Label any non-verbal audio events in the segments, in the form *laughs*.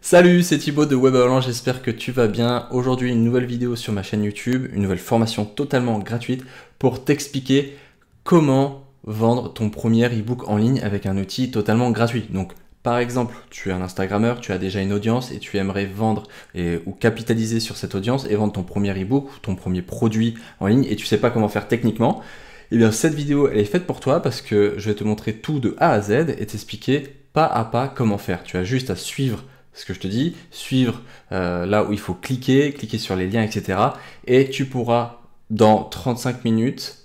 Salut, c'est Thibaut de Web j'espère que tu vas bien. Aujourd'hui, une nouvelle vidéo sur ma chaîne YouTube, une nouvelle formation totalement gratuite pour t'expliquer comment vendre ton premier ebook en ligne avec un outil totalement gratuit. Donc, par exemple, tu es un Instagrammeur, tu as déjà une audience et tu aimerais vendre ou capitaliser sur cette audience et vendre ton premier ebook ou ton premier produit en ligne et tu ne sais pas comment faire techniquement. Eh bien, cette vidéo, elle est faite pour toi parce que je vais te montrer tout de A à Z et t'expliquer pas à pas comment faire. Tu as juste à suivre ce que je te dis, suivre euh, là où il faut cliquer, cliquer sur les liens, etc. Et tu pourras, dans 35 minutes,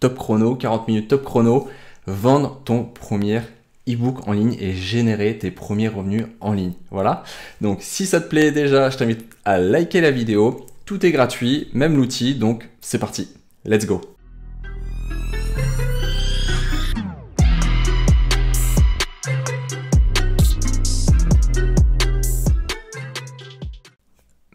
top chrono, 40 minutes top chrono, vendre ton premier e-book en ligne et générer tes premiers revenus en ligne. Voilà. Donc si ça te plaît déjà, je t'invite à liker la vidéo. Tout est gratuit, même l'outil, donc c'est parti. Let's go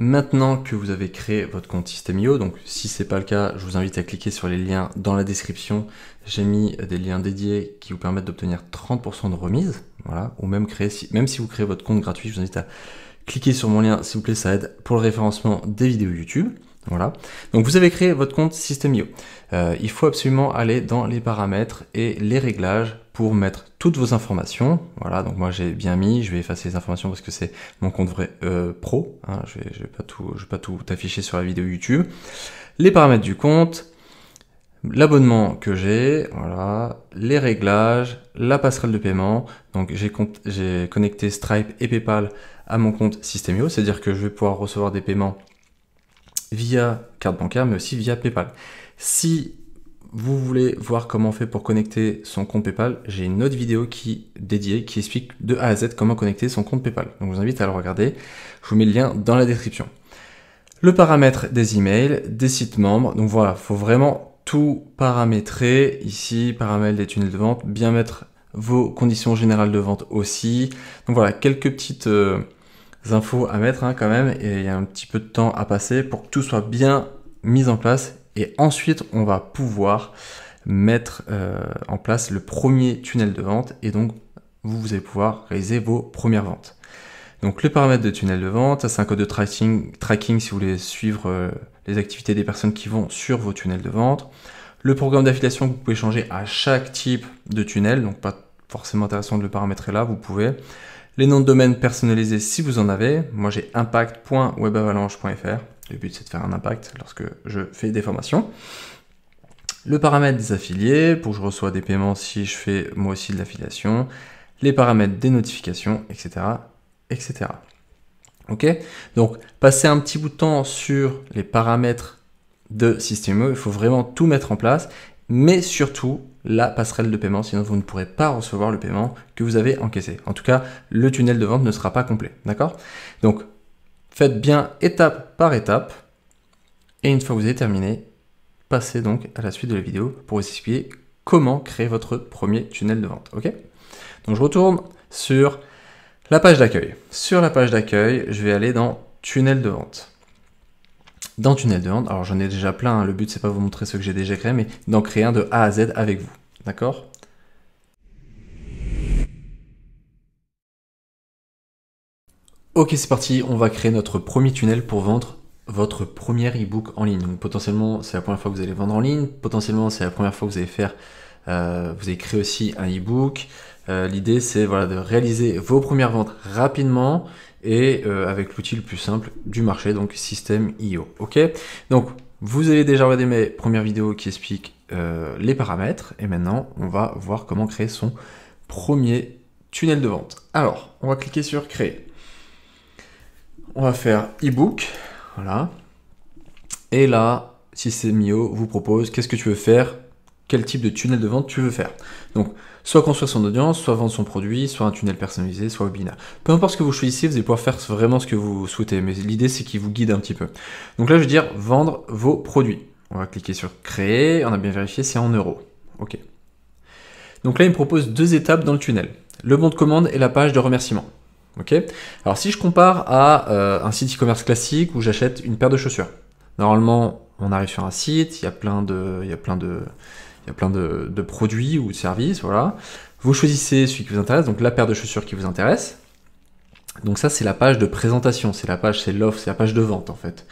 Maintenant que vous avez créé votre compte Systemio, donc si ce n'est pas le cas, je vous invite à cliquer sur les liens dans la description. J'ai mis des liens dédiés qui vous permettent d'obtenir 30% de remise, voilà, ou même créer, même si vous créez votre compte gratuit, je vous invite à cliquer sur mon lien, s'il vous plaît, ça aide pour le référencement des vidéos YouTube. Voilà. Donc vous avez créé votre compte System.io. Euh, il faut absolument aller dans les paramètres et les réglages pour mettre toutes vos informations. Voilà, donc moi j'ai bien mis, je vais effacer les informations parce que c'est mon compte vrai euh, pro. Hein. je ne vais, pas tout, vais pas tout afficher sur la vidéo YouTube. Les paramètres du compte, l'abonnement que j'ai, voilà, les réglages, la passerelle de paiement. Donc j'ai connecté Stripe et PayPal à mon compte Systemio, c'est-à-dire que je vais pouvoir recevoir des paiements via carte bancaire, mais aussi via PayPal. Si vous voulez voir comment on fait pour connecter son compte PayPal, j'ai une autre vidéo qui dédiée qui explique de A à Z comment connecter son compte PayPal. Donc je vous invite à le regarder. Je vous mets le lien dans la description. Le paramètre des emails, des sites membres. Donc voilà, faut vraiment tout paramétrer ici, paramètre des tunnels de vente, bien mettre vos conditions générales de vente aussi. Donc voilà, quelques petites euh, infos à mettre hein, quand même, et il y a un petit peu de temps à passer pour que tout soit bien mis en place. Et ensuite, on va pouvoir mettre euh, en place le premier tunnel de vente, et donc vous, allez pouvoir réaliser vos premières ventes. Donc le paramètre de tunnel de vente, c'est un code de tracking, tracking si vous voulez suivre euh, les activités des personnes qui vont sur vos tunnels de vente. Le programme d'affiliation que vous pouvez changer à chaque type de tunnel, donc pas forcément intéressant de le paramétrer là, vous pouvez les noms de domaines personnalisés si vous en avez. Moi j'ai impact.webavalanche.fr. Le but c'est de faire un impact lorsque je fais des formations. Le paramètre des affiliés, pour que je reçois des paiements si je fais moi aussi de l'affiliation. Les paramètres des notifications, etc. etc. Ok Donc passer un petit bout de temps sur les paramètres de système. il faut vraiment tout mettre en place, mais surtout la passerelle de paiement, sinon vous ne pourrez pas recevoir le paiement que vous avez encaissé. En tout cas, le tunnel de vente ne sera pas complet, d'accord Donc, faites bien étape par étape, et une fois que vous avez terminé, passez donc à la suite de la vidéo pour vous expliquer comment créer votre premier tunnel de vente, ok Donc, je retourne sur la page d'accueil. Sur la page d'accueil, je vais aller dans tunnel de vente dans Tunnel de Vente, Alors j'en ai déjà plein, hein. le but c'est pas vous montrer ceux que j'ai déjà créé, mais d'en créer un de A à Z avec vous. D'accord Ok, c'est parti, on va créer notre premier tunnel pour vendre votre premier e-book en ligne. Donc potentiellement, c'est la première fois que vous allez vendre en ligne, potentiellement, c'est la première fois que vous allez faire, euh, vous allez créer aussi un e-book. Euh, l'idée, c'est voilà, de réaliser vos premières ventes rapidement et euh, avec l'outil le plus simple du marché, donc System.io. Ok Donc vous avez déjà regardé mes premières vidéos qui expliquent euh, les paramètres et maintenant on va voir comment créer son premier tunnel de vente. Alors, on va cliquer sur créer. On va faire ebook, voilà. Et là, System.io vous propose qu'est-ce que tu veux faire, quel type de tunnel de vente tu veux faire. Donc, soit construire son audience, soit vendre son produit, soit un tunnel personnalisé, soit webinaire. Peu importe ce que vous choisissez, vous allez pouvoir faire vraiment ce que vous souhaitez, mais l'idée c'est qu'il vous guide un petit peu. Donc là, je vais dire vendre vos produits. On va cliquer sur créer, on a bien vérifié, c'est en euros. Ok. Donc là, il me propose deux étapes dans le tunnel. Le bon de commande et la page de remerciement. Ok. Alors si je compare à euh, un site e-commerce classique où j'achète une paire de chaussures, normalement, on arrive sur un site, il y a plein de, il y a plein de, il y a plein de, produits ou de services, voilà. Vous choisissez celui qui vous intéresse, donc la paire de chaussures qui vous intéresse. Donc ça, c'est la page de présentation, c'est la page, c'est l'offre, c'est la page de vente en fait.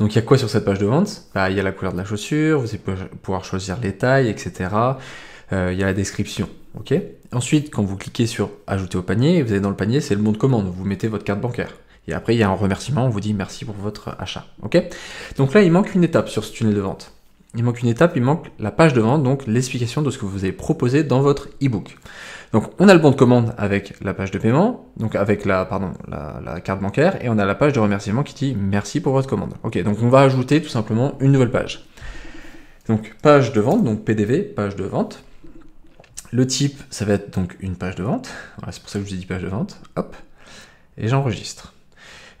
Donc il y a quoi sur cette page de vente bah, Il y a la couleur de la chaussure, vous allez pouvoir choisir les tailles, etc. Euh, il y a la description. ok Ensuite, quand vous cliquez sur Ajouter au panier, vous allez dans le panier, c'est le monde de commande, vous mettez votre carte bancaire. Et après, il y a un remerciement, on vous dit merci pour votre achat. ok Donc là, il manque une étape sur ce tunnel de vente il manque une étape, il manque la page de vente, donc l'explication de ce que vous avez proposé dans votre e-book. Donc on a le bon de commande avec la page de paiement, donc avec la, pardon, carte bancaire, et on a la page de remerciement qui dit merci pour votre commande. Ok, donc on va ajouter tout simplement une nouvelle page. Donc page de vente, donc PDV, page de vente. Le type, ça va être donc une page de vente. c'est pour ça que je vous ai dit page de vente. Hop. Et j'enregistre.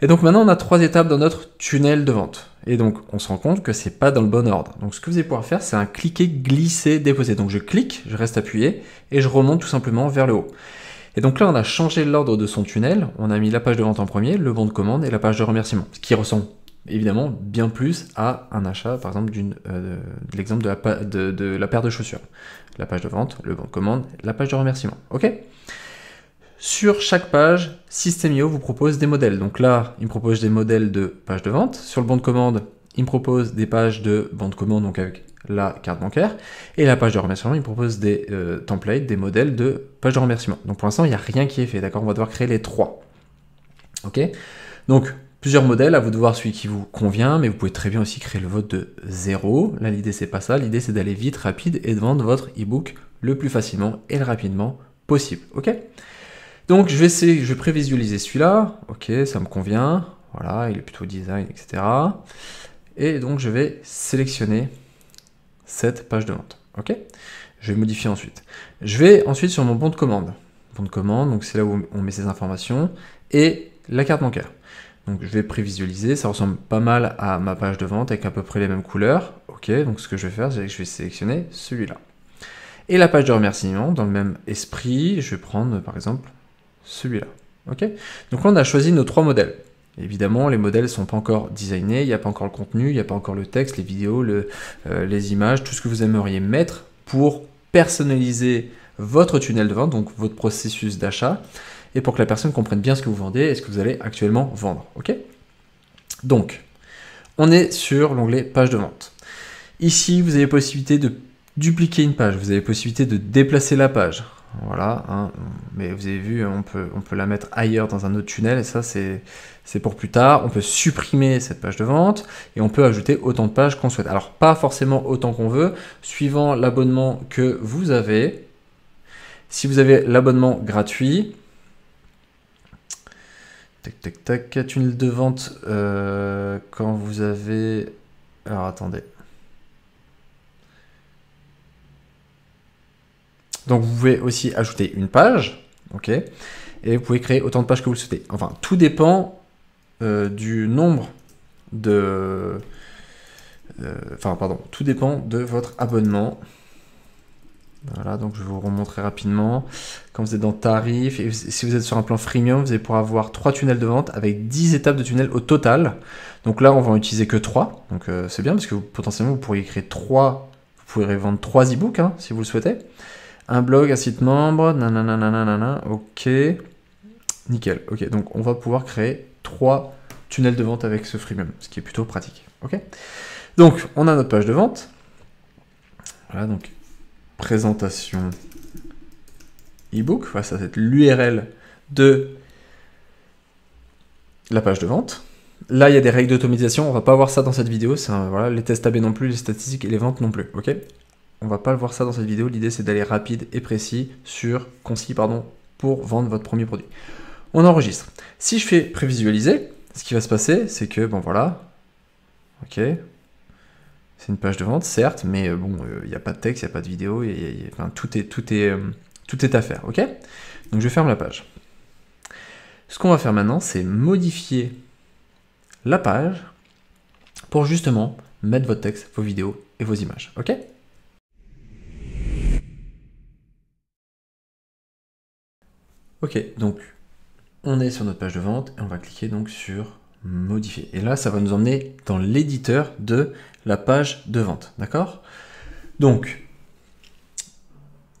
Et donc maintenant, on a trois étapes dans notre tunnel de vente. Et donc, on se rend compte que c'est pas dans le bon ordre. Donc, ce que vous allez pouvoir faire, c'est un cliquer, glisser, déposer. Donc, je clique, je reste appuyé et je remonte tout simplement vers le haut. Et donc là, on a changé l'ordre de son tunnel. On a mis la page de vente en premier, le bon de commande et la page de remerciement. Ce qui ressemble évidemment bien plus à un achat, par exemple, d'une, euh, de l'exemple de la paire de chaussures. La page de vente, le bon de commande, la page de remerciement. OK sur chaque page, Systemio vous propose des modèles. Donc là, il me propose des modèles de page de vente. Sur le bon de commande, il me propose des pages de bon de commande, donc avec la carte bancaire. Et la page de remerciement, il me propose des euh, templates, des modèles de page de remerciement. Donc pour l'instant, il n'y a rien qui est fait, d'accord On va devoir créer les trois. Ok Donc plusieurs modèles, à vous de voir celui qui vous convient, mais vous pouvez très bien aussi créer le vote de zéro. Là, l'idée, c'est pas ça. L'idée, c'est d'aller vite, rapide et de vendre votre e-book le plus facilement et le rapidement possible. Ok donc je vais essayer, je prévisualiser celui-là. Ok, ça me convient. Voilà, il est plutôt design, etc. Et donc je vais sélectionner cette page de vente. Ok Je vais modifier ensuite. Je vais ensuite sur mon bon de commande. Bon de commande, donc c'est là où on met ces informations et la carte bancaire. Donc je vais prévisualiser, ça ressemble pas mal à ma page de vente avec à peu près les mêmes couleurs. Ok, donc ce que je vais faire, c'est que je vais sélectionner celui-là. Et la page de remerciement, dans le même esprit, je vais prendre par exemple celui-là. ok Donc là, on a choisi nos trois modèles. Évidemment, les modèles ne sont pas encore designés, il n'y a pas encore le contenu, il n'y a pas encore le texte, les vidéos, euh, les images, tout ce que vous aimeriez mettre pour personnaliser votre tunnel de vente, donc votre processus d'achat, et pour que la personne comprenne bien ce que vous vendez et ce que vous allez actuellement vendre. ok donc, on est sur l'onglet page de vente. Ici, vous avez possibilité de dupliquer une page, vous avez possibilité de déplacer la page, voilà, hein. mais vous avez vu, on peut, on peut la mettre ailleurs dans un autre tunnel, et ça c'est pour plus tard. On peut supprimer cette page de vente, et on peut ajouter autant de pages qu'on souhaite. Alors pas forcément autant qu'on veut, suivant l'abonnement que vous avez. Si vous avez l'abonnement gratuit, tac tac tac, tunnel de vente, euh, quand vous avez... Alors attendez, Donc vous pouvez aussi ajouter une page, ok, et vous pouvez créer autant de pages que vous le souhaitez. Enfin, tout dépend euh, du nombre de... Euh, enfin, pardon, tout dépend de votre abonnement. Voilà, donc je vais vous remontrer rapidement. Quand vous êtes dans tarif, et si vous êtes sur un plan freemium, vous allez pouvoir avoir 3 tunnels de vente avec 10 étapes de tunnel au total. Donc là, on va en utiliser que 3. Donc euh, c'est bien parce que potentiellement, vous pourriez créer 3, vous pourriez vendre 3 e-books hein, si vous le souhaitez. Un blog, un site membre, nanana, ok. Nickel, ok. Donc on va pouvoir créer trois tunnels de vente avec ce freemium, ce qui est plutôt pratique, ok. Donc on a notre page de vente. Voilà, donc présentation ebook. Voilà, ça être l'URL de la page de vente. Là, il y a des règles d'automatisation. On va pas voir ça dans cette vidéo. voilà, les tests AB non plus, les statistiques et les ventes non plus. Ok on va pas le voir ça dans cette vidéo. L'idée, c'est d'aller rapide et précis sur concis, pardon, pour vendre votre premier produit. On enregistre. Si je fais prévisualiser, ce qui va se passer, c'est que, bon voilà, ok, c'est une page de vente, certes, mais euh, bon, euh, il n'y a pas de texte, il n'y a pas de vidéo, et enfin, tout, est, tout, est, euh, tout est à faire, ok Donc je ferme la page. Ce qu'on va faire maintenant, c'est modifier la page pour justement mettre votre texte, vos vidéos et vos images, ok Ok, donc on est sur notre page de vente et on va cliquer donc sur modifier. Et là, ça va nous emmener dans l'éditeur de la page de vente. D'accord Donc,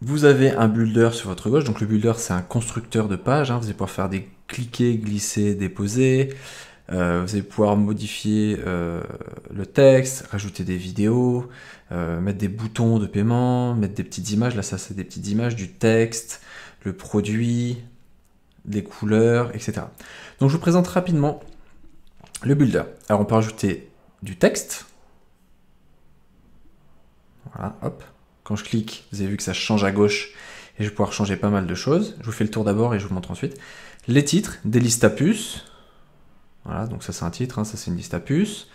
vous avez un builder sur votre gauche. Donc, le builder, c'est un constructeur de page. Hein. Vous allez pouvoir faire des cliquer, glisser, déposer. Euh, vous allez pouvoir modifier euh, le texte, rajouter des vidéos, euh, mettre des boutons de paiement, mettre des petites images. Là, ça, c'est des petites images du texte, le produit, des couleurs, etc. Donc, je vous présente rapidement le builder. Alors, on peut rajouter du texte. Voilà, hop. Quand je clique, vous avez vu que ça change à gauche et je vais pouvoir changer pas mal de choses. Je vous fais le tour d'abord et je vous montre ensuite. Les titres, des listes à puces voilà, donc ça c'est un titre, hein, ça c'est une liste à puces.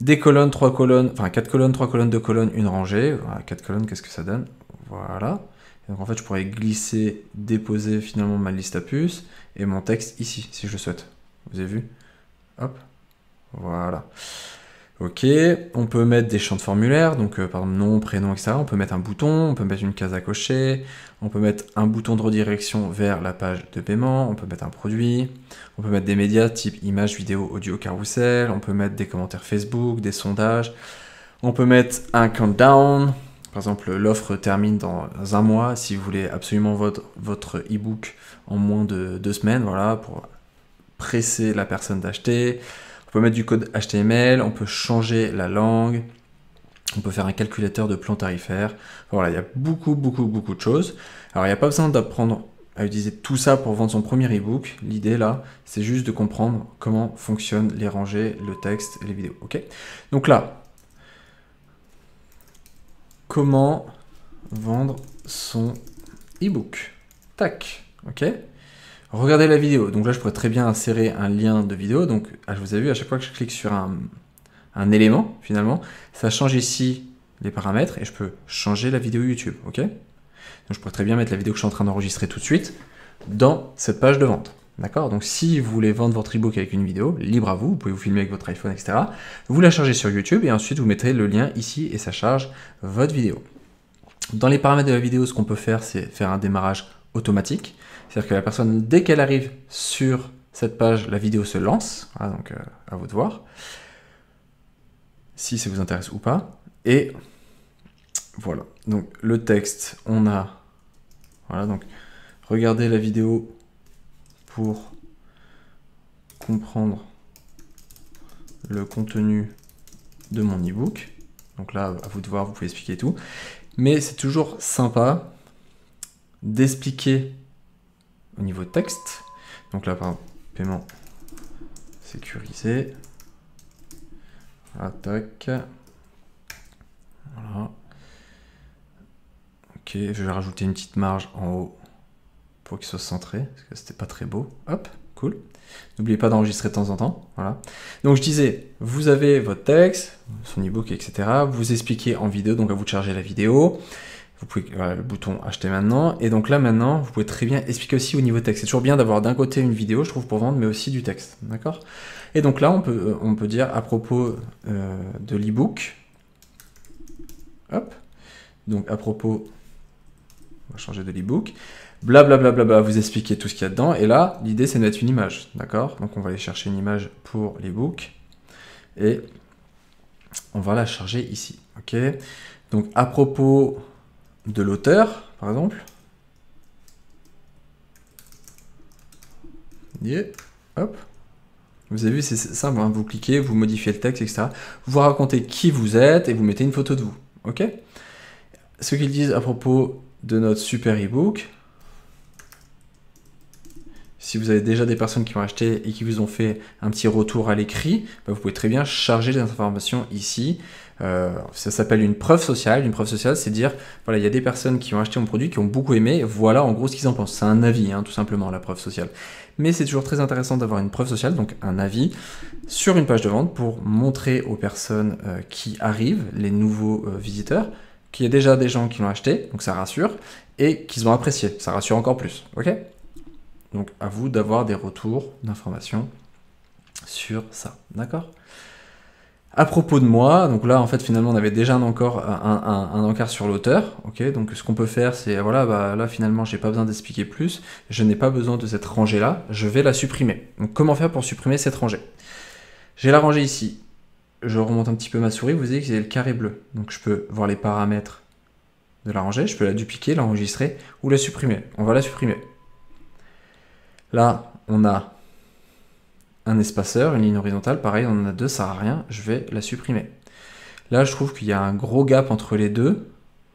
Des colonnes, trois colonnes, enfin quatre colonnes, trois colonnes, deux colonnes, une rangée. Voilà, quatre colonnes, qu'est-ce que ça donne Voilà. donc en fait, je pourrais glisser, déposer finalement ma liste à puces et mon texte ici, si je le souhaite. Vous avez vu Hop, voilà. Ok, on peut mettre des champs de formulaire, donc euh, par exemple nom, prénom, etc. On peut mettre un bouton, on peut mettre une case à cocher, on peut mettre un bouton de redirection vers la page de paiement, on peut mettre un produit, on peut mettre des médias type image, vidéo, audio, carousel, on peut mettre des commentaires Facebook, des sondages, on peut mettre un countdown, par exemple l'offre termine dans un mois si vous voulez absolument votre, votre e-book en moins de deux semaines, voilà, pour presser la personne d'acheter. On peut mettre du code HTML, on peut changer la langue, on peut faire un calculateur de plan tarifaire. Voilà, il y a beaucoup, beaucoup, beaucoup de choses. Alors, il n'y a pas besoin d'apprendre à utiliser tout ça pour vendre son premier ebook. L'idée là, c'est juste de comprendre comment fonctionnent les rangées, le texte les vidéos. Ok Donc là, comment vendre son ebook Tac. Ok Regardez la vidéo. Donc là, je pourrais très bien insérer un lien de vidéo. Donc, ah, je vous ai vu, à chaque fois que je clique sur un, un élément, finalement, ça change ici les paramètres et je peux changer la vidéo YouTube. OK Donc, je pourrais très bien mettre la vidéo que je suis en train d'enregistrer tout de suite dans cette page de vente. D'accord Donc, si vous voulez vendre votre ebook avec une vidéo, libre à vous, vous pouvez vous filmer avec votre iPhone, etc. Vous la chargez sur YouTube et ensuite vous mettez le lien ici et ça charge votre vidéo. Dans les paramètres de la vidéo, ce qu'on peut faire, c'est faire un démarrage automatique. C'est-à-dire que la personne, dès qu'elle arrive sur cette page, la vidéo se lance, ah, donc euh, à vous de voir, si ça vous intéresse ou pas. Et voilà, donc le texte, on a, voilà, donc regardez la vidéo pour comprendre le contenu de mon ebook. Donc là, à vous de voir, vous pouvez expliquer tout. Mais c'est toujours sympa d'expliquer niveau texte. Donc là, par paiement sécurisé. Attaque. Voilà. Ok, je vais rajouter une petite marge en haut pour qu'il soit centré, parce que c'était pas très beau. Hop, cool. N'oubliez pas d'enregistrer de temps en temps. Voilà. Donc je disais, vous avez votre texte, son ebook, etc. Vous expliquez en vidéo, donc à vous de charger la vidéo. Vous pouvez, voilà, le bouton acheter maintenant. Et donc là, maintenant, vous pouvez très bien expliquer aussi au niveau texte. C'est toujours bien d'avoir d'un côté une vidéo, je trouve, pour vendre, mais aussi du texte. D'accord Et donc là, on peut, euh, on peut dire à propos euh, de l'ebook. Hop. Donc à propos. On va changer de l'ebook. Blablabla, bla, bla, bla, vous expliquez tout ce qu'il y a dedans. Et là, l'idée, c'est de mettre une image. D'accord Donc on va aller chercher une image pour l'ebook. Et on va la charger ici. OK Donc à propos de l'auteur, par exemple. Hop. Vous avez vu, c'est simple, hein. vous cliquez, vous modifiez le texte, etc. Vous racontez qui vous êtes et vous mettez une photo de vous. OK Ce qu'ils disent à propos de notre super ebook, si vous avez déjà des personnes qui ont acheté et qui vous ont fait un petit retour à l'écrit, bah, vous pouvez très bien charger les informations ici euh, ça s'appelle une preuve sociale. Une preuve sociale, c'est dire, voilà, il y a des personnes qui ont acheté mon produit, qui ont beaucoup aimé, voilà en gros ce qu'ils en pensent. C'est un avis, hein, tout simplement, la preuve sociale. Mais c'est toujours très intéressant d'avoir une preuve sociale, donc un avis, sur une page de vente pour montrer aux personnes euh, qui arrivent, les nouveaux euh, visiteurs, qu'il y a déjà des gens qui l'ont acheté, donc ça rassure, et qu'ils ont apprécié, ça rassure encore plus. Ok Donc à vous d'avoir des retours d'informations sur ça. D'accord à propos de moi, donc là en fait finalement on avait déjà un encart, un, encart sur l'auteur, ok. Donc ce qu'on peut faire c'est voilà bah, là finalement j'ai pas besoin d'expliquer plus, je n'ai pas besoin de cette rangée là, je vais la supprimer. Donc comment faire pour supprimer cette rangée J'ai la rangée ici, je remonte un petit peu ma souris, vous voyez que j'ai le carré bleu, donc je peux voir les paramètres de la rangée, je peux la dupliquer, l'enregistrer ou la supprimer. On va la supprimer. Là on a un espaceur, une ligne horizontale, pareil, on en a deux, ça sert à rien, je vais la supprimer. Là, je trouve qu'il y a un gros gap entre les deux.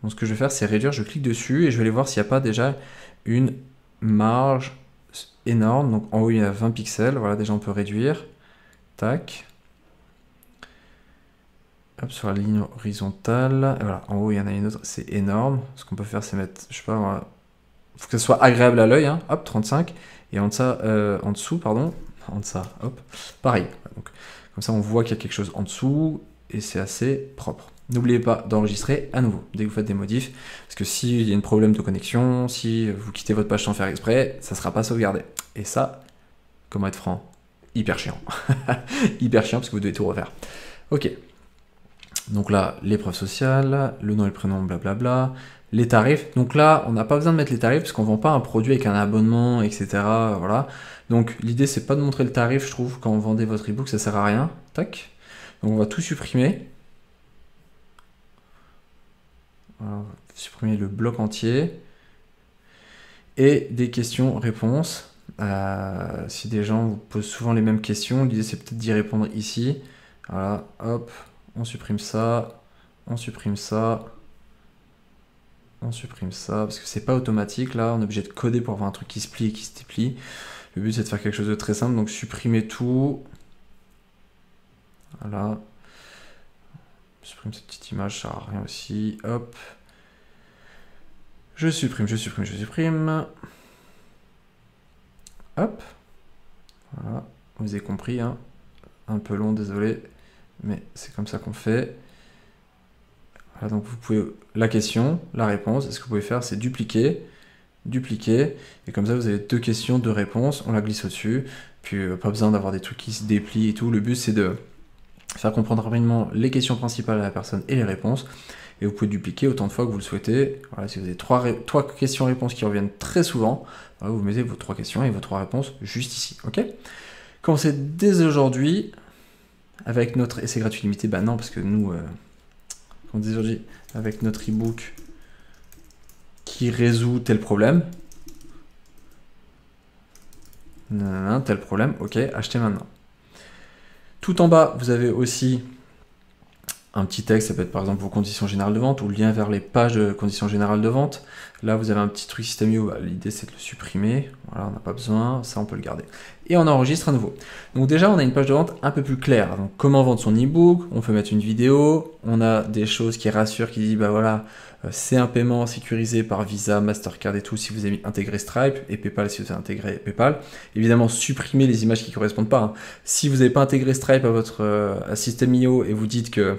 Donc, ce que je vais faire, c'est réduire, je clique dessus et je vais aller voir s'il n'y a pas déjà une marge énorme. Donc, en haut, il y a 20 pixels, voilà, déjà on peut réduire. Tac. Hop, sur la ligne horizontale. voilà, en haut, il y en a une autre, c'est énorme. Ce qu'on peut faire, c'est mettre, je sais pas, Il faut que ce soit agréable à l'œil, hein. hop, 35. Et en, euh, en dessous, pardon, en deçà, hop, pareil. comme ça, on voit qu'il y a quelque chose en dessous et c'est assez propre. N'oubliez pas d'enregistrer à nouveau dès que vous faites des modifs, parce que s'il y a un problème de connexion, si vous quittez votre page sans faire exprès, ça ne sera pas sauvegardé. Et ça, comment être franc, hyper chiant. *laughs* hyper chiant parce que vous devez tout refaire. Ok, donc là, l'épreuve sociale, le nom et le prénom, blablabla, les tarifs. Donc là, on n'a pas besoin de mettre les tarifs parce qu'on vend pas un produit avec un abonnement, etc. Voilà. Donc l'idée, c'est pas de montrer le tarif, je trouve, quand vous vendez votre ebook, ça sert à rien. Tac. Donc on va tout supprimer. supprimer le bloc entier. Et des questions-réponses. Euh, si des gens vous posent souvent les mêmes questions, l'idée c'est peut-être d'y répondre ici. Voilà, hop, on supprime ça, on supprime ça, on supprime ça, parce que c'est pas automatique là, on est obligé de coder pour avoir un truc qui se plie et qui se déplie. Le but c'est de faire quelque chose de très simple, donc supprimer tout. Voilà. supprime cette petite image, ça rien aussi. Hop. Je supprime, je supprime, je supprime. Hop. Voilà, vous avez compris, hein. un peu long, désolé mais c'est comme ça qu'on fait. Voilà, donc vous pouvez la question, la réponse, et ce que vous pouvez faire c'est dupliquer, dupliquer, et comme ça vous avez deux questions, deux réponses, on la glisse au-dessus, puis euh, pas besoin d'avoir des trucs qui se déplient et tout, le but c'est de faire comprendre rapidement les questions principales à la personne et les réponses, et vous pouvez dupliquer autant de fois que vous le souhaitez. Voilà, si vous avez trois, questions-réponses qui reviennent très souvent, vous mettez vos trois questions et vos trois réponses juste ici, ok Commencez dès aujourd'hui, avec notre. essai gratuit limité, bah non, parce que nous, euh, on dit aujourd'hui, avec notre ebook qui résout tel problème. tel problème, ok, achetez maintenant. Tout en bas, vous avez aussi un petit texte, ça peut être par exemple vos conditions générales de vente ou le lien vers les pages de conditions générales de vente. Là, vous avez un petit truc système bah, L'idée, c'est de le supprimer. Voilà, on n'a pas besoin. Ça, on peut le garder et on enregistre à nouveau. Donc déjà, on a une page de vente un peu plus claire. Donc comment vendre son e-book, on peut mettre une vidéo, on a des choses qui rassurent, qui disent bah voilà, euh, c'est un paiement sécurisé par Visa, Mastercard et tout si vous avez intégré Stripe et PayPal si vous avez intégré PayPal. Évidemment, supprimez les images qui correspondent pas. Hein. Si vous n'avez pas intégré Stripe à votre euh, système IO et vous dites que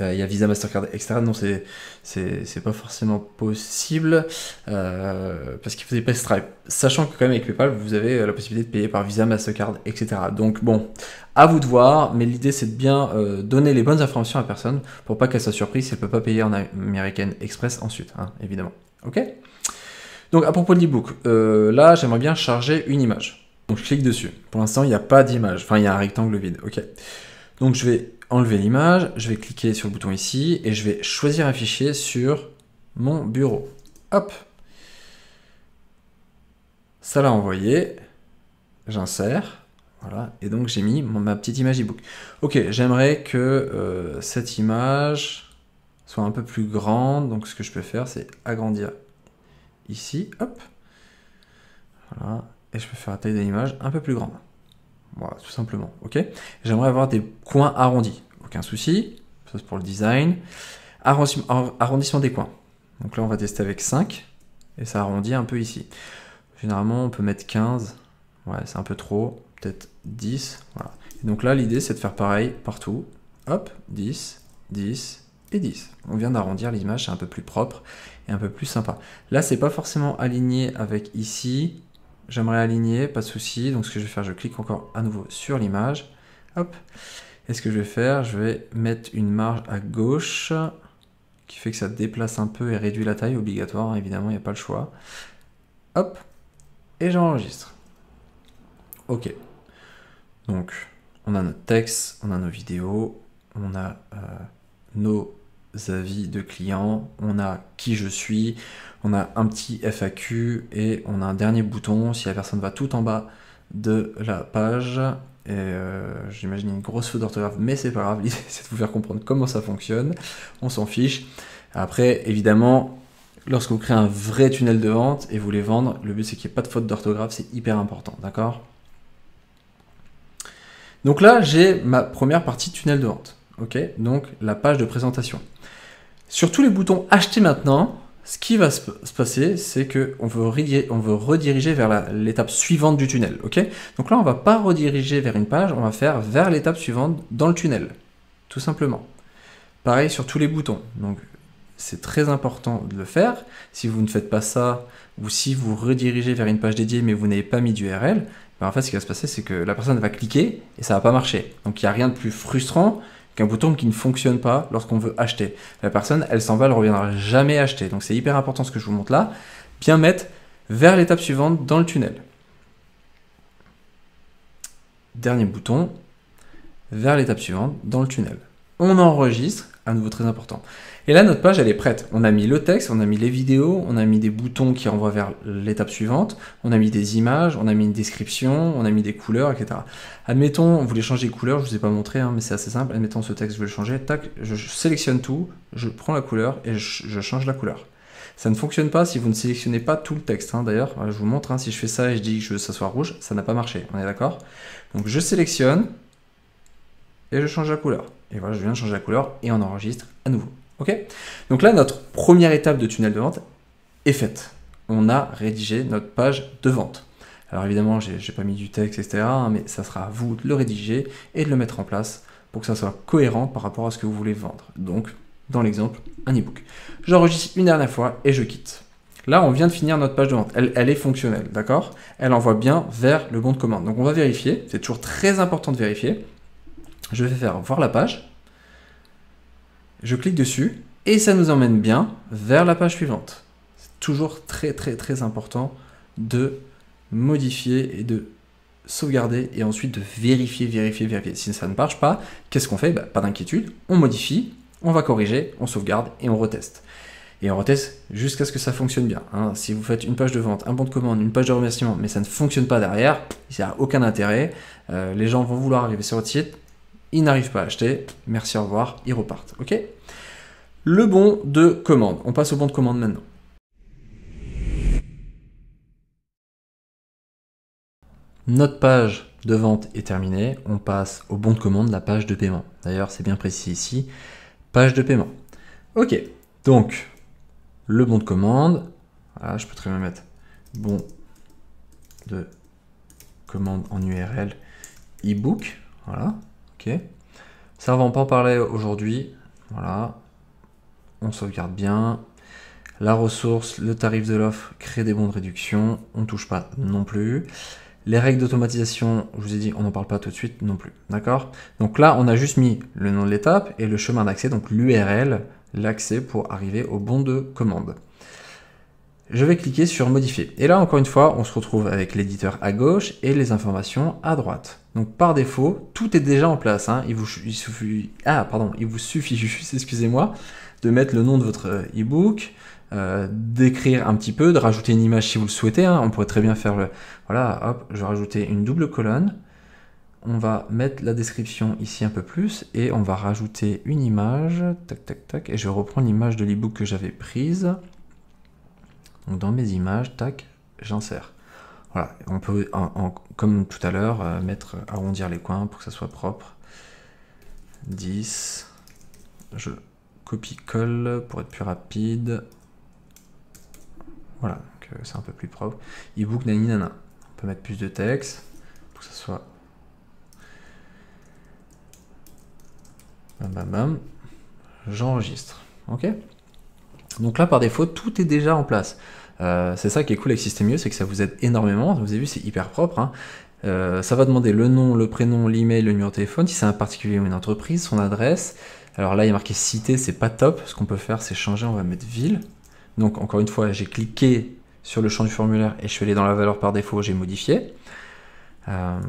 euh, il y a Visa, Mastercard, etc. Non, c'est c'est pas forcément possible euh, parce qu'il faisait pas Stripe. Sachant que quand même avec PayPal, vous avez euh, la possibilité de payer par Visa, Mastercard, etc. Donc bon, à vous de voir, mais l'idée c'est de bien donner les bonnes informations à personne pour pas qu'elle soit surprise si elle peut pas payer en American Express ensuite, hein, évidemment. Ok Donc à propos de l'ebook, book là j'aimerais bien charger une image. Donc je clique dessus. Pour l'instant, il n'y a pas d'image. Enfin, il y a un rectangle vide. Ok. Donc je vais enlever l'image, je vais cliquer sur le bouton ici et je vais choisir un fichier sur mon bureau. Hop Ça l'a envoyé, j'insère, voilà, et donc j'ai mis ma petite image ebook. Ok, j'aimerais que euh, cette image soit un peu plus grande, donc ce que je peux faire c'est agrandir ici, hop, voilà, et je peux faire la taille de un peu plus grande tout simplement. Ok J'aimerais avoir des coins arrondis. Aucun souci. Ça, c'est pour le design. arrondissement des coins. Donc là, on va tester avec 5. Et ça arrondit un peu ici. Généralement, on peut mettre 15. Ouais, c'est un peu trop. Peut-être 10. Voilà. Et donc là, l'idée, c'est de faire pareil partout. Hop, 10, 10 et 10. On vient d'arrondir l'image, c'est un peu plus propre et un peu plus sympa. Là, c'est pas forcément aligné avec ici J'aimerais aligner, pas de souci. Donc ce que je vais faire, je clique encore à nouveau sur l'image. Hop. Et ce que je vais faire, je vais mettre une marge à gauche qui fait que ça déplace un peu et réduit la taille, obligatoire, évidemment, il n'y a pas le choix. Hop, et j'enregistre. Ok. Donc, on a notre texte, on a nos vidéos, on a euh, nos avis de clients, on a qui je suis, on a un petit FAQ et on a un dernier bouton. Si la personne va tout en bas de la page, euh, j'imagine une grosse faute d'orthographe, mais c'est pas grave, *laughs* l'idée c'est de vous faire comprendre comment ça fonctionne, on s'en fiche. Après, évidemment, lorsqu'on crée créez un vrai tunnel de vente et vous les vendre, le but c'est qu'il n'y ait pas de faute d'orthographe, c'est hyper important, d'accord Donc là, j'ai ma première partie tunnel de vente, ok Donc la page de présentation. Sur tous les boutons acheter maintenant, ce qui va se passer, c'est qu'on veut, on veut rediriger vers l'étape suivante du tunnel. ok Donc là, on ne va pas rediriger vers une page, on va faire vers l'étape suivante dans le tunnel, tout simplement. Pareil sur tous les boutons. Donc c'est très important de le faire. Si vous ne faites pas ça, ou si vous redirigez vers une page dédiée mais vous n'avez pas mis d'URL, ben en fait ce qui va se passer c'est que la personne va cliquer et ça ne va pas marcher. Donc il n'y a rien de plus frustrant un bouton qui ne fonctionne pas lorsqu'on veut acheter. La personne, elle s'en va, elle ne reviendra jamais acheter. Donc c'est hyper important ce que je vous montre là. Bien mettre vers l'étape suivante dans le tunnel. Dernier bouton, vers l'étape suivante dans le tunnel. On enregistre à nouveau très important. Et là, notre page, elle est prête. On a mis le texte, on a mis les vidéos, on a mis des boutons qui envoient vers l'étape suivante, on a mis des images, on a mis une description, on a mis des couleurs, etc. Admettons, vous voulez changer les couleurs, je vous ai pas montré, hein, mais c'est assez simple. Admettons ce texte, je veux le changer, tac, je, sélectionne tout, je prends la couleur et je, change la couleur. Ça ne fonctionne pas si vous ne sélectionnez pas tout le texte. Hein. D'ailleurs, je vous montre, hein, si je fais ça et je dis que je veux que ça soit rouge, ça n'a pas marché, on est d'accord Donc je sélectionne, et je change la couleur. Et voilà, je viens de changer la couleur et on enregistre à nouveau. OK Donc là, notre première étape de tunnel de vente est faite. On a rédigé notre page de vente. Alors évidemment, je n'ai pas mis du texte, etc. Hein, mais ça sera à vous de le rédiger et de le mettre en place pour que ça soit cohérent par rapport à ce que vous voulez vendre. Donc, dans l'exemple, un e-book. J'enregistre une dernière fois et je quitte. Là, on vient de finir notre page de vente. Elle, elle est fonctionnelle, d'accord Elle envoie bien vers le bon de commande. Donc, on va vérifier. C'est toujours très important de vérifier. Je vais faire voir la page. Je clique dessus et ça nous emmène bien vers la page suivante. C'est toujours très très très important de modifier et de sauvegarder et ensuite de vérifier, vérifier, vérifier. Si ça ne marche pas, qu'est-ce qu'on fait bah, Pas d'inquiétude, on modifie, on va corriger, on sauvegarde et on reteste. Et on reteste jusqu'à ce que ça fonctionne bien. Hein. Si vous faites une page de vente, un bon de commande, une page de remerciement, mais ça ne fonctionne pas derrière, il n'y a aucun intérêt. Euh, les gens vont vouloir arriver sur votre site, ils n'arrivent pas à acheter, merci, au revoir, ils repartent. Ok Le bon de commande. On passe au bon de commande maintenant. Notre page de vente est terminée, on passe au bon de commande, la page de paiement. D'ailleurs, c'est bien précis ici, page de paiement. Ok, donc le bon de commande, ah, je peux très bien mettre bon de commande en URL ebook, voilà. Ça, on va pas en parler aujourd'hui. Voilà. On sauvegarde bien. La ressource, le tarif de l'offre crée des bons de réduction. On ne touche pas non plus. Les règles d'automatisation, je vous ai dit, on n'en parle pas tout de suite non plus. D'accord Donc là, on a juste mis le nom de l'étape et le chemin d'accès, donc l'URL, l'accès pour arriver au bon de commande je vais cliquer sur modifier. Et là, encore une fois, on se retrouve avec l'éditeur à gauche et les informations à droite. Donc par défaut, tout est déjà en place. Hein. Il, vous, suffit, ah, pardon, il vous suffit juste, *laughs* excusez-moi, de mettre le nom de votre euh, ebook, book euh, d'écrire un petit peu, de rajouter une image si vous le souhaitez. Hein. On pourrait très bien faire le, voilà, hop, je vais rajouter une double colonne. On va mettre la description ici un peu plus et on va rajouter une image, tac, tac, tac, et je reprends l'image de l'ebook que j'avais prise. Donc dans mes images, tac, j'insère. Voilà, on peut, comme tout à l'heure, euh, mettre arrondir les coins pour que ça soit propre. 10, je copie-colle pour être plus rapide. Voilà, euh, c'est un peu plus propre. Ebook nani nana. On peut mettre plus de texte pour que ça soit. Bam bam bam. J'enregistre. Ok donc là, par défaut, tout est déjà en place. Euh, c'est ça qui est cool avec Systemio, c'est que ça vous aide énormément. Vous avez vu, c'est hyper propre. Hein. Euh, ça va demander le nom, le prénom, l'email, le numéro de téléphone, si c'est un particulier ou une entreprise, son adresse. Alors là, il y a marqué cité, c'est pas top. Ce qu'on peut faire, c'est changer, on va mettre ville. Donc encore une fois, j'ai cliqué sur le champ du formulaire et je suis allé dans la valeur par défaut, j'ai modifié. Euh,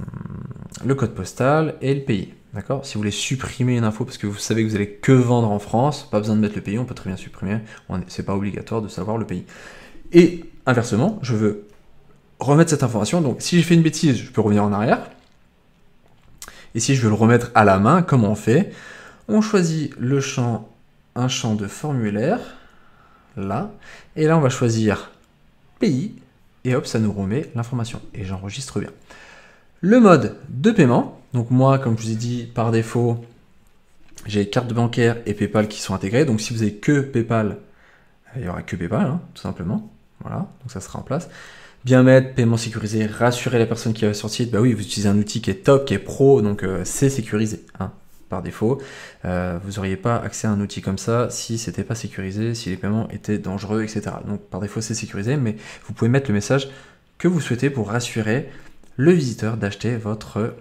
le code postal et le pays. D'accord Si vous voulez supprimer une info parce que vous savez que vous allez que vendre en France, pas besoin de mettre le pays, on peut très bien supprimer, c'est pas obligatoire de savoir le pays. Et inversement, je veux remettre cette information, donc si j'ai fait une bêtise, je peux revenir en arrière. Et si je veux le remettre à la main, comment on fait On choisit le champ, un champ de formulaire, là, et là on va choisir pays, et hop, ça nous remet l'information, et j'enregistre bien le mode de paiement. Donc moi, comme je vous ai dit, par défaut, j'ai carte bancaire et PayPal qui sont intégrés. Donc si vous avez que PayPal, euh, il n'y aura que PayPal, hein, tout simplement. Voilà, donc ça sera en place. Bien mettre, paiement sécurisé, rassurer la personne qui va sur Bah oui, vous utilisez un outil qui est top, qui est pro, donc euh, c'est sécurisé hein, par défaut. Euh, vous n'auriez pas accès à un outil comme ça si c'était pas sécurisé, si les paiements étaient dangereux, etc. Donc par défaut c'est sécurisé, mais vous pouvez mettre le message que vous souhaitez pour rassurer le visiteur d'acheter votre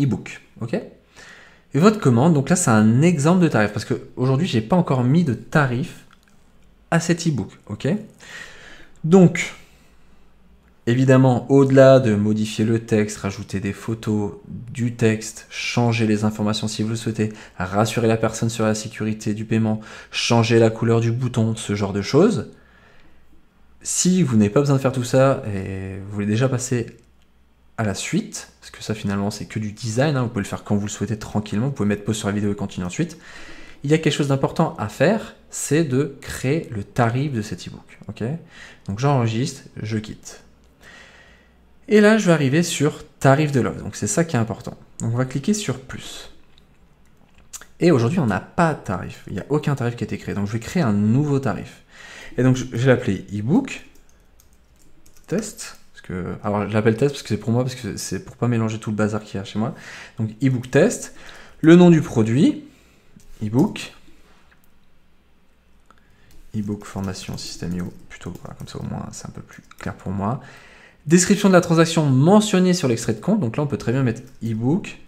e-book. Ok Et votre commande, donc là c'est un exemple de tarif parce qu'aujourd'hui je n'ai pas encore mis de tarif à cet e-book. Ok Donc, Évidemment, au-delà de modifier le texte, rajouter des photos du texte, changer les informations si vous le souhaitez, rassurer la personne sur la sécurité du paiement, changer la couleur du bouton, ce genre de choses, si vous n'avez pas besoin de faire tout ça et vous voulez déjà passer à la suite, parce que ça finalement c'est que du design, hein, vous pouvez le faire quand vous le souhaitez tranquillement, vous pouvez mettre pause sur la vidéo et continuer ensuite, il y a quelque chose d'important à faire, c'est de créer le tarif de cet ebook. ok Donc j'enregistre, je quitte. Et là, je vais arriver sur tarif de l'offre. Donc c'est ça qui est important. Donc on va cliquer sur plus. Et aujourd'hui, on n'a pas de tarif. Il n'y a aucun tarif qui a été créé. Donc je vais créer un nouveau tarif. Et donc, je vais l'appeler ebook test. Parce que, alors, je l'appelle test parce que c'est pour moi, parce que c'est pour pas mélanger tout le bazar qu'il y a chez moi. Donc, ebook test. Le nom du produit, ebook. Ebook formation système IO, plutôt, voilà, comme ça au moins c'est un peu plus clair pour moi. Description de la transaction mentionnée sur l'extrait de compte. Donc là, on peut très bien mettre ebook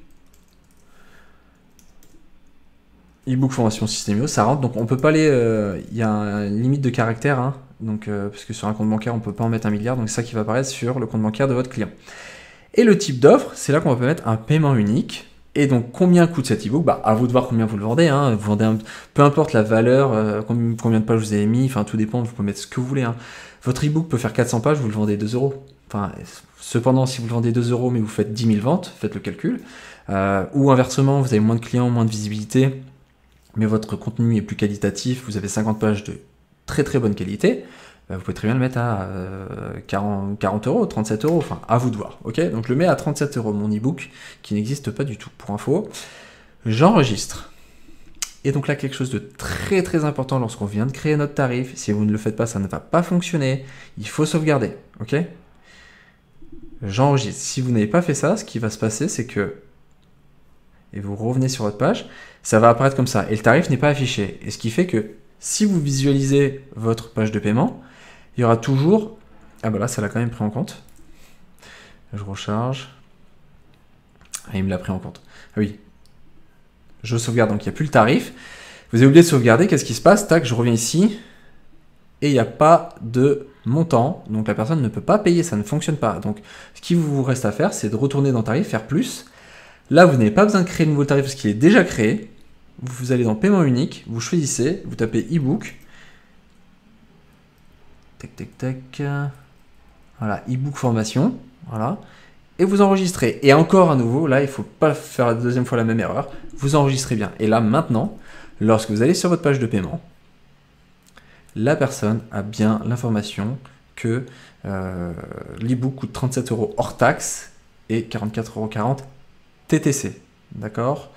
ebook formation Systemio, ça rentre. Donc on peut pas les. Euh, il y a une limite de caractère, hein. donc, euh, parce que sur un compte bancaire, on peut pas en mettre un milliard. Donc ça qui va apparaître sur le compte bancaire de votre client. Et le type d'offre, c'est là qu'on va mettre un paiement unique. Et donc combien coûte cet ebook bah, À vous de voir combien vous le vendez. Hein. Vous vendez Peu importe la valeur, euh, combien de pages vous avez mis, enfin tout dépend, vous pouvez mettre ce que vous voulez. Hein. Votre ebook peut faire 400 pages, vous le vendez 2 euros. Enfin, cependant, si vous le vendez 2 euros mais vous faites 10 000 ventes, faites le calcul. ou inversement, vous avez moins de clients, moins de visibilité, mais votre contenu est plus qualitatif, vous avez 50 pages de très très bonne qualité, bah, vous pouvez très bien le mettre à 40, euh, euros, 37 euros, enfin à vous de voir. Ok, donc je le mets à 37 euros mon e-book, qui n'existe pas du tout. Pour info, j'enregistre. Et donc là, quelque chose de très très important lorsqu'on vient de créer notre tarif, si vous ne le faites pas, ça ne va pas fonctionner. Il faut sauvegarder. Ok, j'enregistre. Si vous n'avez pas fait ça, ce qui va se passer, c'est que et vous revenez sur votre page, ça va apparaître comme ça. Et le tarif n'est pas affiché. Et ce qui fait que si vous visualisez votre page de paiement, il y aura toujours... Ah bah là, ça l'a quand même pris en compte. Je recharge. Ah, il me l'a pris en compte. Ah oui. Je sauvegarde, donc il n'y a plus le tarif. Vous avez oublié de sauvegarder, qu'est-ce qui se passe Tac, je reviens ici. Et il n'y a pas de montant, donc la personne ne peut pas payer, ça ne fonctionne pas. Donc ce qui vous reste à faire, c'est de retourner dans tarif, faire plus, Là, vous n'avez pas besoin de créer un nouveau tarif parce qu'il est déjà créé. Vous allez dans paiement unique, vous choisissez, vous tapez ebook, Tac, tac, tac. Voilà, ebook formation. Voilà. Et vous enregistrez. Et encore à nouveau, là, il ne faut pas faire la deuxième fois la même erreur. Vous enregistrez bien. Et là, maintenant, lorsque vous allez sur votre page de paiement, la personne a bien l'information que euh, l'ebook coûte 37 euros hors taxe et 44,40 euros TTC. D'accord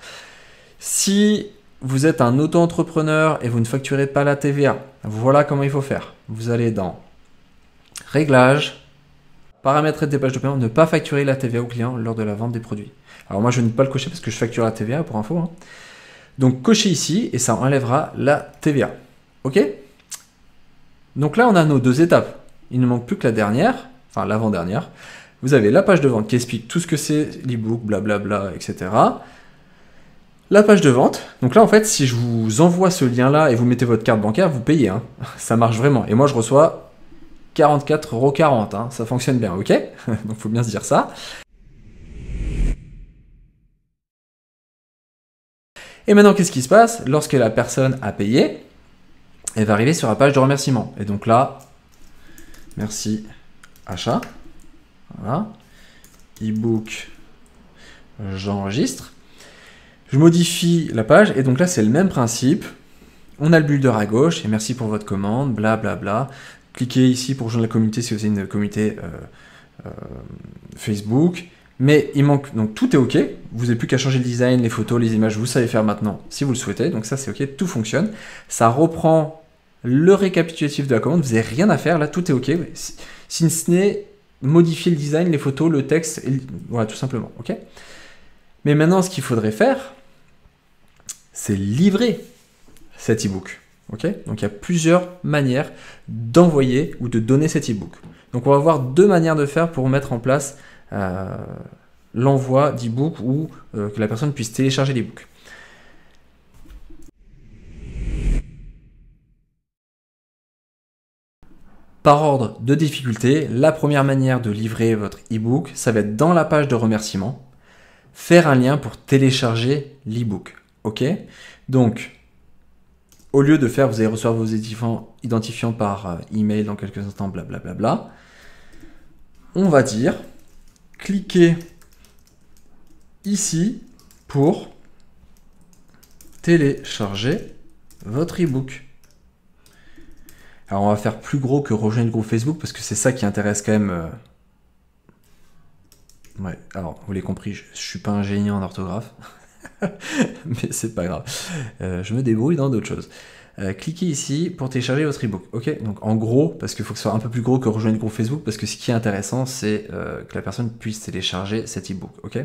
Si vous êtes un auto-entrepreneur et vous ne facturez pas la TVA, voilà comment il faut faire. Vous allez dans Réglages, Paramètres des pages de paiement, ne pas facturer la TVA au client lors de la vente des produits. Alors moi je ne vais pas le cocher parce que je facture la TVA pour info. Hein. Donc cocher ici et ça enlèvera la TVA. Ok Donc là on a nos deux étapes. Il ne manque plus que la dernière, enfin l'avant-dernière. Vous avez la page de vente qui explique tout ce que c'est l'ebook, blablabla, etc. La page de vente. Donc là, en fait, si je vous envoie ce lien-là et vous mettez votre carte bancaire, vous payez. Hein. Ça marche vraiment. Et moi, je reçois 44,40 Hein. Ça fonctionne bien, ok *laughs* Donc, faut bien se dire ça. Et maintenant, qu'est-ce qui se passe Lorsque la personne a payé, elle va arriver sur la page de remerciement. Et donc là, merci achat. Voilà. Ebook. j'enregistre. Je modifie la page et donc là, c'est le même principe. On a le builder à gauche et merci pour votre commande, blablabla. Bla, bla. Cliquez ici pour rejoindre la communauté si vous avez une communauté euh, euh, Facebook. Mais il manque, donc tout est OK. Vous n'avez plus qu'à changer le design, les photos, les images, vous savez faire maintenant si vous le souhaitez. Donc ça, c'est OK, tout fonctionne. Ça reprend le récapitulatif de la commande, vous n'avez rien à faire, là tout est OK. Si, ce n'est modifier le design, les photos, le texte, voilà, tout simplement. ok Mais maintenant, ce qu'il faudrait faire, c'est livrer cet e-book. Donc il y a plusieurs manières d'envoyer ou de donner cet e-book. Donc on va voir deux manières de faire pour mettre en place euh, l'envoi d'e-book ou euh, que la personne puisse télécharger l'e-book. par ordre de difficulté, la première manière de livrer votre e-book, ça va être dans la page de remerciement, faire un lien pour télécharger l'e-book. Ok Donc, au lieu de faire, vous allez recevoir vos identifiants par euh, email dans quelques instants, blablabla. Bla bla bla. On va dire, cliquez ici pour télécharger votre e-book. Alors on va faire plus gros que rejoindre le groupe Facebook parce que c'est ça qui intéresse quand même. Euh, ouais, alors vous l'avez compris, je, suis pas un génie en orthographe. *laughs* Mais c'est pas grave. Euh, je me débrouille dans d'autres choses. Euh, cliquez ici pour télécharger votre ebook. Ok, donc en gros, parce qu'il faut que ce soit un peu plus gros que rejoindre le groupe Facebook, parce que ce qui est intéressant, c'est que la personne puisse télécharger cet ebook. Ok,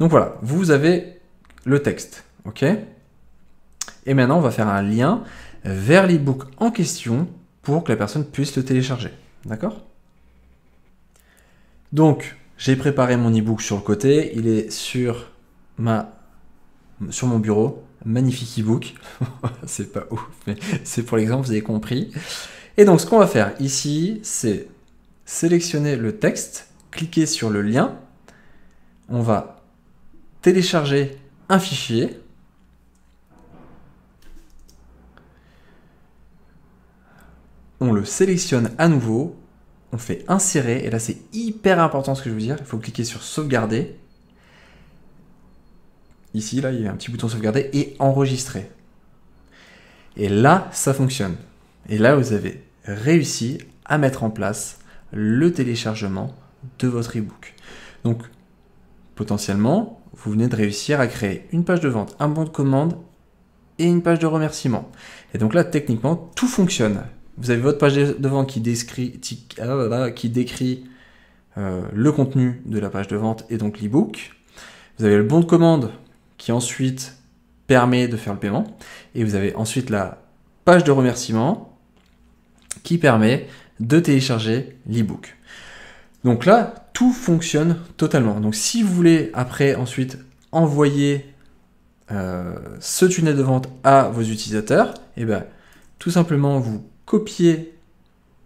donc voilà, vous avez le texte. Ok, et maintenant on va faire un lien vers l'ebook en question pour que la personne puisse le télécharger. D'accord Donc, j'ai préparé mon e-book sur le côté, il est sur, ma, sur mon bureau, magnifique ebook, *laughs* c'est pas ouf, mais c'est pour l'exemple, vous avez compris. Et donc, ce qu'on va faire ici, c'est sélectionner le texte, cliquer sur le lien, on va télécharger un fichier, on le sélectionne à nouveau, on fait insérer, et là c'est hyper important ce que je veux dire, il faut cliquer sur sauvegarder. Ici, là, il y a un petit bouton sauvegarder et enregistrer. Et là, ça fonctionne. Et là, vous avez réussi à mettre en place le téléchargement de votre ebook. Donc, potentiellement, vous venez de réussir à créer une page de vente, un bon de commande et une page de remerciement. Et donc là, techniquement, tout fonctionne. Vous avez votre page de qui, décrit, qui ah, décrit euh, le contenu de la page de vente et donc l'ebook. Vous avez le bon de commande qui ensuite permet de faire le paiement. Et vous avez ensuite la page de remerciement qui permet de télécharger l'ebook. Donc là, tout fonctionne totalement. Donc si vous voulez après ensuite envoyer euh, ce tunnel de vente à vos utilisateurs, et eh ben, tout simplement vous copier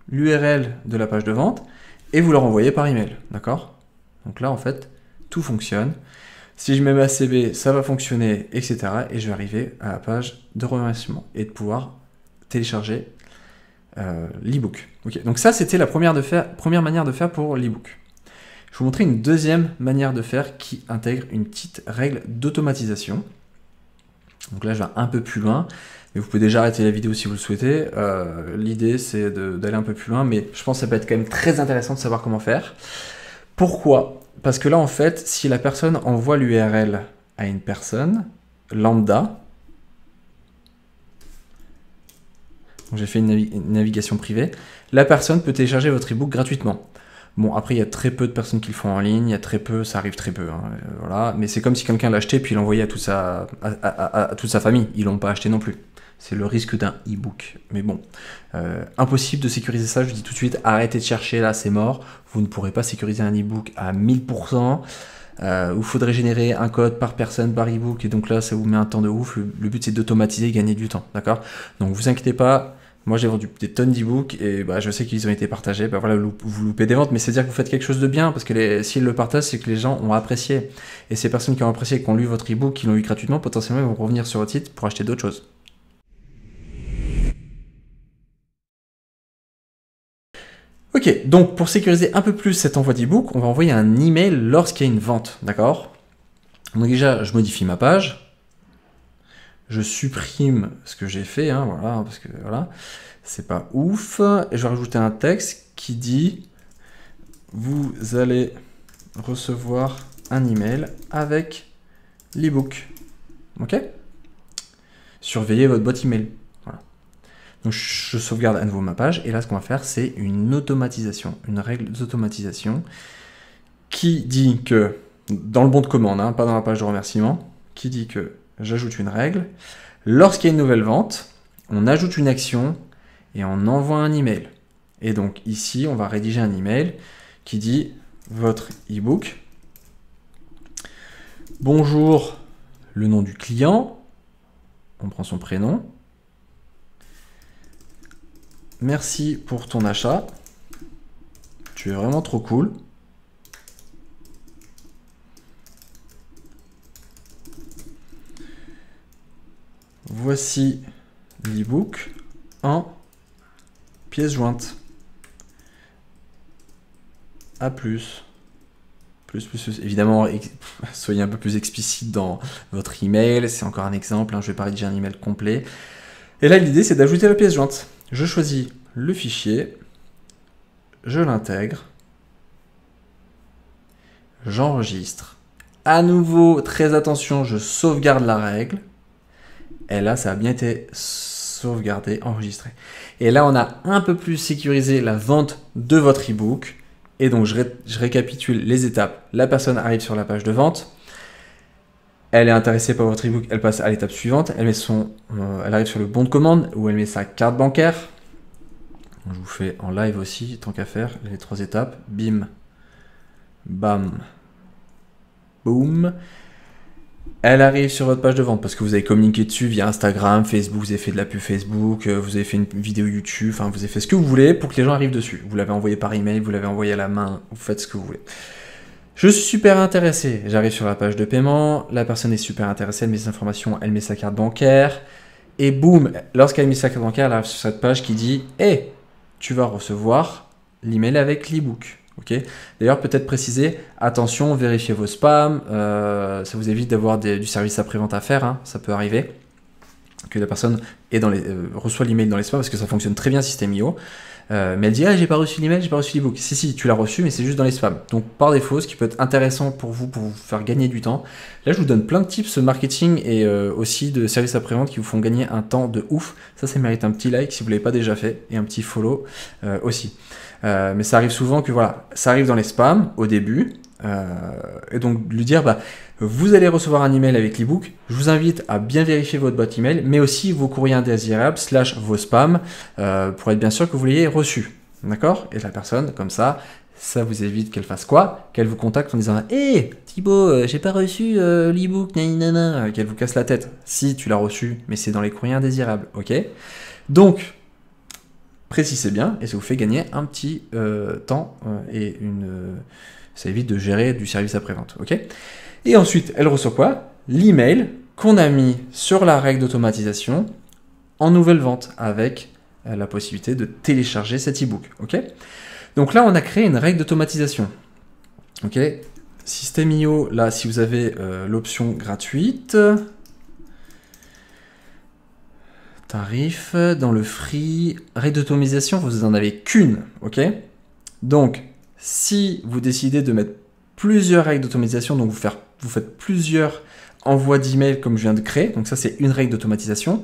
l'URL de la page de vente et vous le renvoyer par email. D'accord Donc là, en fait, tout fonctionne. Si je mets ma CB, ça va fonctionner, etc. Et je vais arriver à la page de remerciement et de pouvoir télécharger euh, l'ebook. Donc ça, c'était la première, de première manière de faire pour l'ebook. Je vais vous montrer une deuxième manière de faire qui intègre une petite règle d'automatisation. Donc là, je vais un peu plus loin vous pouvez déjà arrêter la vidéo si vous le souhaitez. Euh, l'idée, c'est d'aller un peu plus loin, mais je pense que ça peut être quand même très intéressant de savoir comment faire. Pourquoi Parce que là, en fait, si la personne envoie l'URL à une personne lambda, j'ai fait une, navigation privée, la personne peut télécharger votre ebook gratuitement. Bon, après, il y a très peu de personnes qui le font en ligne, il y a très peu, ça arrive très peu. Hein, euh, voilà. Mais c'est comme si quelqu'un l'achetait puis l'envoyait à, toute sa famille. Ils ne l'ont pas acheté non plus c'est le risque d'un e-book. Mais bon, euh, impossible de sécuriser ça, je vous dis tout de suite, arrêtez de chercher, là c'est mort, vous ne pourrez pas sécuriser un e-book à 1000%. Euh, faudrait générer un code par personne, par e-book, et donc là ça vous met un temps de ouf. Le, but c'est d'automatiser et gagner du temps, d'accord Donc vous inquiétez pas, moi, j'ai vendu des tonnes d'e-books et bah, je sais qu'ils ont été partagés. Bah, voilà, vous loupez des ventes, mais c'est-à-dire que vous faites quelque chose de bien parce que les, s'ils le partagent, c'est que les gens ont apprécié. Et ces personnes qui ont apprécié, qui ont lu votre e-book, qui l'ont lu gratuitement, potentiellement, ils vont revenir sur votre site pour acheter d'autres choses. Ok, donc pour sécuriser un peu plus cet envoi d'ebook, on va envoyer un email lorsqu'il y a une vente, d'accord Donc déjà, je modifie ma page, je supprime ce que j'ai fait, hein, voilà, parce que voilà, c'est pas ouf, et je vais rajouter un texte qui dit vous allez recevoir un email avec l'ebook, ok Surveillez votre boîte email je sauvegarde à nouveau ma page et là ce qu'on va faire c'est une automatisation, une règle d'automatisation qui dit que, dans le bon de commande, hein, pas dans la page de remerciement, qui dit que j'ajoute une règle, lorsqu'il y a une nouvelle vente, on ajoute une action et on envoie un email. Et donc ici on va rédiger un email qui dit votre ebook. Bonjour, le nom du client, on prend son prénom, Merci pour ton achat. Tu es vraiment trop cool. Voici l'ebook en pièce jointe. A plus. Plus, plus, Évidemment, *laughs* soyez un peu plus explicite dans votre email. C'est encore un exemple. Hein. Je vais pas rédiger un email complet. Et là, l'idée, c'est d'ajouter la pièce jointe. Je choisis le fichier, je l'intègre, j'enregistre. À nouveau, très attention, je sauvegarde la règle. Et là, ça a bien été sauvegardé, enregistré. Et là, on a un peu plus sécurisé la vente de votre ebook. Et donc, je récapitule les étapes. La personne arrive sur la page de vente elle est intéressée par votre ebook, elle passe à l'étape suivante, elle, euh, elle arrive sur le bon de commande où elle met sa carte bancaire. Je vous fais en live aussi, tant qu'à faire, les trois étapes. Bim, bam, boum. Elle arrive sur votre page de vente parce que vous avez communiqué dessus via Instagram, Facebook, vous avez fait de la pub Facebook, euh, vous avez fait une vidéo YouTube, enfin vous avez fait ce que vous voulez pour que les gens arrivent dessus. Vous l'avez envoyé par email, vous l'avez envoyé à la main, vous faites ce que vous voulez. Je suis super intéressé. J'arrive sur la page de paiement, la personne est super intéressée, elle met ses informations, elle met sa carte bancaire, et boum, lorsqu'elle met sa carte bancaire, elle arrive sur cette page qui dit Eh tu vas recevoir l'email avec l'ebook. ok D'ailleurs, peut-être préciser, attention, vérifiez vos spams, euh, ça vous évite d'avoir du service après-vente à faire, hein. ça peut arriver que la personne euh, reçoit l'email dans les spams parce que ça fonctionne très bien système IO. Euh, mais elle dit ah j'ai pas reçu l'email, j'ai pas reçu l'ebook. Si si, tu l'as reçu, mais c'est juste dans les spams. Donc par défaut, ce qui peut être intéressant pour vous pour vous faire gagner du temps. Là, je vous donne plein de tips euh, marketing et euh, aussi de services après-vente qui vous font gagner un temps de ouf. Ça, ça mérite un petit like si vous l'avez pas déjà fait et un petit follow aussi. mais ça arrive souvent que voilà, ça arrive dans les spams au début euh, et donc lui dire bah, vous allez recevoir un email avec l'ebook. Je vous invite à bien vérifier votre boîte email, mais aussi vos courriers indésirables slash vos spams euh, pour être bien sûr que vous l'ayez reçu. D'accord Et la personne, comme ça, ça vous évite qu'elle fasse quoi Qu'elle vous contacte en disant Hé, eh, hey, Thibaut, euh, j'ai pas reçu l'ebook, nanana, qu'elle vous casse la tête. Si, tu l'as reçu, mais c'est dans les courriers indésirables, ok Donc, précisez bien, et ça vous fait gagner un petit temps et une ça évite de gérer du service après-vente. ok et ensuite, elle reçoit quoi L'email qu'on a mis sur la règle d'automatisation en nouvelle vente avec euh, la possibilité de télécharger cet e-book. Donc là, on a créé une règle d'automatisation. Ok Système IO, là, si vous avez euh, l'option gratuite, tarif, dans le free, règle d'automatisation, vous n'en avez qu'une. Ok Donc, si vous décidez de mettre plusieurs règles d'automatisation, donc vous, faites plusieurs envois d'emails comme je viens de créer, donc ça c'est une règle d'automatisation,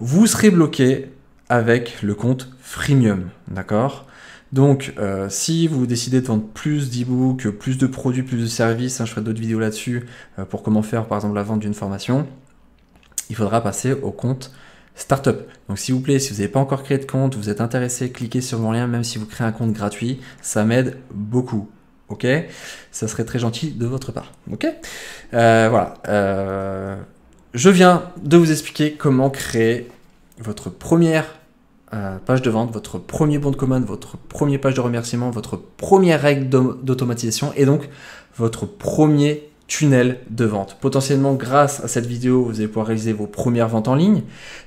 vous serez bloqué avec le compte freemium, d'accord donc, euh, si vous décidez de vendre plus d'e-books, plus de produits, plus de services, hein, je ferai d'autres vidéos là-dessus euh, pour comment faire, par exemple, la vente d'une formation, il faudra passer au compte startup. Donc s'il vous plaît, si vous n'avez pas encore créé de compte, vous êtes intéressé, cliquez sur mon lien, même si vous créez un compte gratuit, ça m'aide beaucoup. Ok Ça serait très gentil de votre part. Ok euh, Voilà. Euh, je viens de vous expliquer comment créer votre première euh, page de vente, votre premier bon de commande, votre premier page de remerciement, votre première règle d'automatisation et donc votre premier tunnel de vente. Potentiellement, grâce à cette vidéo, vous allez pouvoir réaliser vos premières ventes en ligne.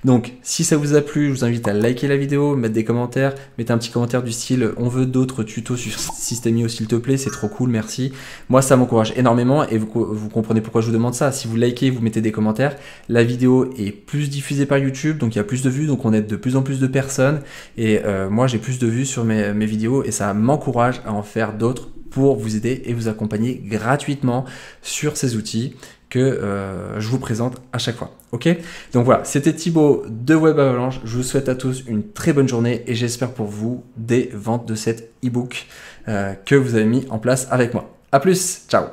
Donc, si ça vous a plu, je vous invite à liker la vidéo, mettre des commentaires, mettez un petit commentaire du style on veut d'autres tutos sur Systemio s'il te plaît, c'est trop cool, merci. Moi, ça m'encourage énormément et vous, comprenez pourquoi je vous demande ça. Si vous likez, vous mettez des commentaires, la vidéo est plus diffusée par YouTube, donc il y a plus de vues, donc on aide de plus en plus de personnes et euh, moi, j'ai plus de vues sur mes vidéos et ça m'encourage à en faire d'autres pour vous aider et vous accompagner gratuitement sur ces outils que euh, je vous présente à chaque fois. Ok Donc voilà, c'était Thibaut de Web Avalanche. Je vous souhaite à tous une très bonne journée et j'espère pour vous des ventes de cet ebook euh, que vous avez mis en place avec moi. À plus, ciao